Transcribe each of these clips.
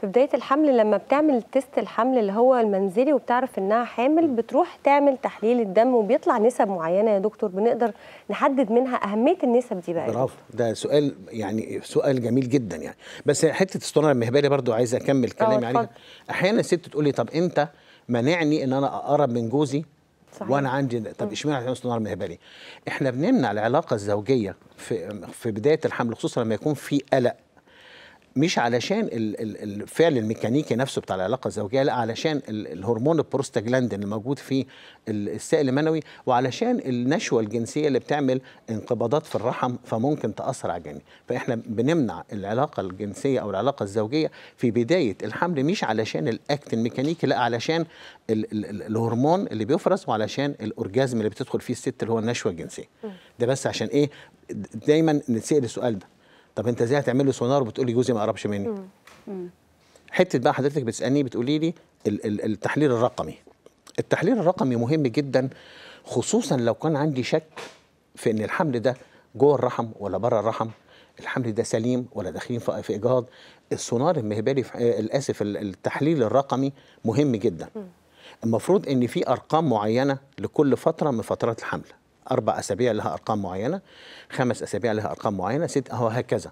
في بدايه الحمل لما بتعمل تيست الحمل اللي هو المنزلي وبتعرف انها حامل بتروح تعمل تحليل الدم وبيطلع نسب معينه يا دكتور بنقدر نحدد منها اهميه النسب دي بقى برافو ده سؤال يعني سؤال جميل جدا يعني بس حته الصناعه المهبلي برضو عايز اكمل آه، كلامي عليها احيانا الست تقول لي طب انت منعني ان انا اقرب من جوزي صحيح. وانا عندي طب اشمعنى عشان استنار مهبلي؟ احنا بنمنع العلاقه الزوجيه في في بدايه الحمل خصوصا لما يكون في قلق مش علشان الفعل الميكانيكي نفسه بتاع العلاقه الزوجيه لا علشان الهرمون البروستاجلاندين الموجود في السائل المنوي وعلشان النشوه الجنسيه اللي بتعمل انقباضات في الرحم فممكن تاثر على الجنين فاحنا بنمنع العلاقه الجنسيه او العلاقه الزوجيه في بدايه الحمل مش علشان الاكت الميكانيكي لا علشان الـ الـ الهرمون اللي بيفرز وعلشان الاورجازم اللي بتدخل فيه الست اللي هو النشوه الجنسيه ده بس عشان ايه دايما نتسال السؤال ده طب انت ازاي هتعمل لي سونار وبتقول لي جوزي ما قربش مني حته بقى حضرتك بتسالني بتقولي لي التحليل الرقمي التحليل الرقمي مهم جدا خصوصا لو كان عندي شك في ان الحمل ده جوه الرحم ولا بره الرحم الحمل ده سليم ولا داخلين في اجهاض السونار المهبلي الاسف التحليل الرقمي مهم جدا المفروض ان في ارقام معينه لكل فتره من فترات الحمل اربع اسابيع لها ارقام معينه خمس اسابيع لها ارقام معينه ست وهكذا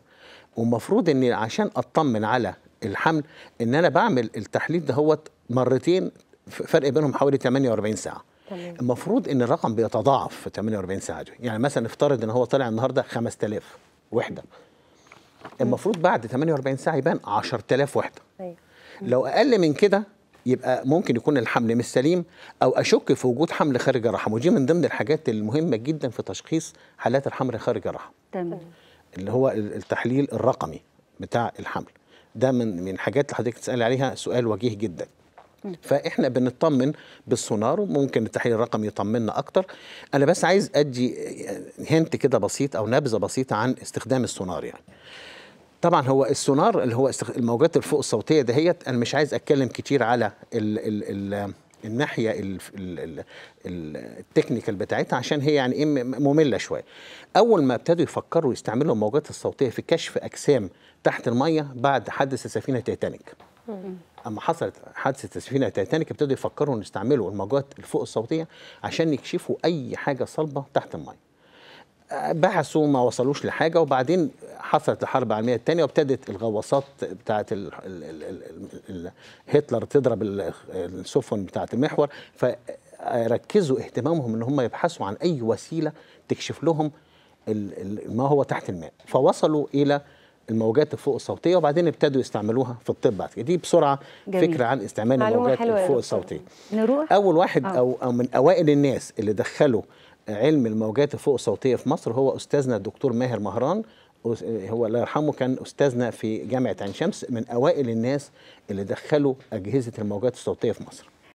ومفروض ان عشان اطمن على الحمل ان انا بعمل التحليل دهوت مرتين فرق بينهم حوالي 48 ساعه تمام. المفروض ان الرقم بيتضاعف في 48 ساعه دي يعني مثلا افترض ان هو طلع النهارده 5000 وحده المفروض بعد 48 ساعه يبان 10000 وحده أيوه. لو اقل من كده يبقى ممكن يكون الحمل مش سليم او اشك في وجود حمل خارج الرحم ودي من ضمن الحاجات المهمه جدا في تشخيص حالات الحمل خارج الرحم تمام اللي هو التحليل الرقمي بتاع الحمل ده من من حاجات اللي حضرتك تسال عليها سؤال وجيه جدا فاحنا بنطمن بالسونار وممكن التحليل الرقمي يطمنا اكتر انا بس عايز ادي هنت كده بسيط او نبذه بسيطه عن استخدام السونار يعني طبعا هو السونار اللي هو الموجات الفوق الصوتيه دهيت انا مش عايز اتكلم كتير على ال ال ال الناحيه التكنيكال بتاعتها عشان هي يعني ايه ممله شويه. اول ما ابتدوا يفكروا يستعملوا الموجات الصوتيه في كشف اجسام تحت الميه بعد حادثه سفينه تيتانيك. اما حصلت حادثه سفينه تيتانيك ابتدوا يفكروا ان يستعملوا الموجات الفوق الصوتيه عشان يكشفوا اي حاجه صلبه تحت الميه. بحثوا ما وصلوش لحاجه وبعدين حصلت الحرب العالميه الثانيه وابتدت الغواصات بتاعه هتلر تضرب السفن بتاعه المحور فركزوا اهتمامهم ان هم يبحثوا عن اي وسيله تكشف لهم ما هو تحت الماء فوصلوا الى الموجات الفوق الصوتيه وبعدين ابتدوا يستعملوها في الطب بعد كده دي بسرعه جميل. فكره عن استعمال الموجات الفوق الصوتيه نروح اول واحد آه. أو. او من اوائل الناس اللي دخلوا علم الموجات الفوق الصوتيه في مصر هو استاذنا الدكتور ماهر مهران هو الله يرحمه كان استاذنا في جامعه عين شمس من اوائل الناس اللي دخلوا اجهزه الموجات الصوتيه في مصر